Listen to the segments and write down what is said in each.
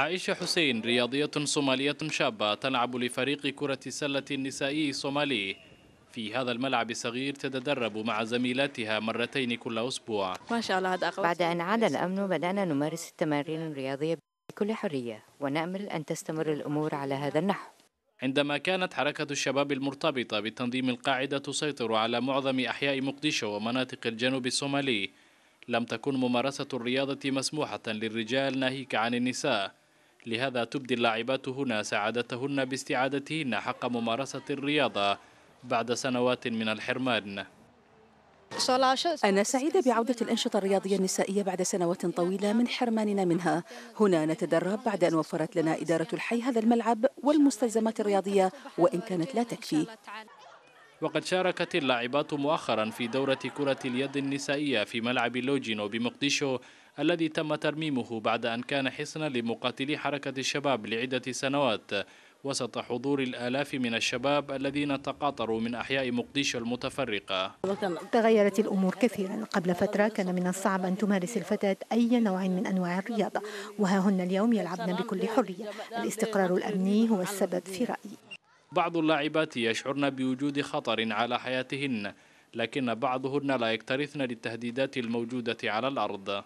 عائشة حسين رياضية صومالية شابة تلعب لفريق كرة السلة النسائي الصومالي في هذا الملعب الصغير تتدرب مع زميلاتها مرتين كل أسبوع ما شاء الله هذا أقوى بعد أن عاد الأمن بدأنا نمارس التمارين الرياضية بكل حرية ونأمل أن تستمر الأمور على هذا النحو عندما كانت حركة الشباب المرتبطة بتنظيم القاعدة تسيطر على معظم أحياء مقدشة ومناطق الجنوب الصومالي لم تكن ممارسة الرياضة مسموحة للرجال ناهيك عن النساء لهذا تبدي اللاعبات هنا سعادتهن باستعادتهن حق ممارسة الرياضة بعد سنوات من الحرمان أنا سعيدة بعودة الأنشطة الرياضية النسائية بعد سنوات طويلة من حرماننا منها هنا نتدرب بعد أن وفرت لنا إدارة الحي هذا الملعب والمستلزمات الرياضية وإن كانت لا تكفي وقد شاركت اللاعبات مؤخرا في دورة كرة اليد النسائية في ملعب لوجينو بمقدشو الذي تم ترميمه بعد أن كان حصنا لمقاتلي حركة الشباب لعدة سنوات وسط حضور الآلاف من الشباب الذين تقاطروا من أحياء مقديشو المتفرقة تغيرت الأمور كثيرا قبل فترة كان من الصعب أن تمارس الفتاة أي نوع من أنواع الرياضة وها هن اليوم يلعبن بكل حرية الاستقرار الأمني هو السبب في رأيي بعض اللاعبات يشعرن بوجود خطر على حياتهن لكن بعضهن لا يكترثن للتهديدات الموجودة على الأرض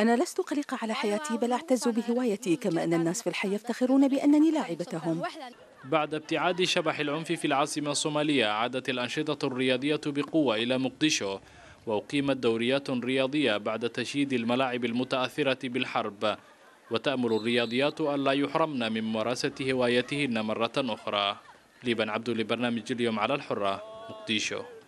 أنا لست قلقة على حياتي بل أعتز بهوايتي كما أن الناس في الحي يفتخرون بأنني لاعبتهم بعد ابتعاد شبح العنف في العاصمة الصومالية عادت الأنشطة الرياضية بقوة إلى مقدشو وأقيمت دوريات رياضية بعد تشييد الملاعب المتأثرة بالحرب وتأمل الرياضيات ألا يحرمن من ممارسة هوايتهن مرة أخرى ليبن عبدو لبرنامج اليوم على الحرة مقديشو